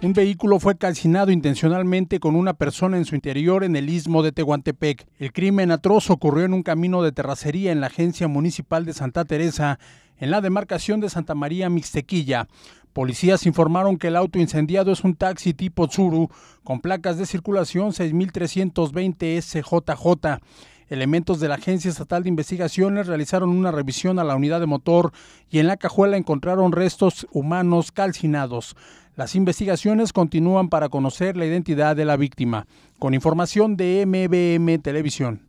Un vehículo fue calcinado intencionalmente con una persona en su interior en el istmo de Tehuantepec. El crimen atroz ocurrió en un camino de terracería en la agencia municipal de Santa Teresa, en la demarcación de Santa María Mixtequilla. Policías informaron que el auto incendiado es un taxi tipo Tsuru con placas de circulación 6320 SJJ. Elementos de la Agencia Estatal de Investigaciones realizaron una revisión a la unidad de motor y en la cajuela encontraron restos humanos calcinados. Las investigaciones continúan para conocer la identidad de la víctima. Con información de MBM Televisión.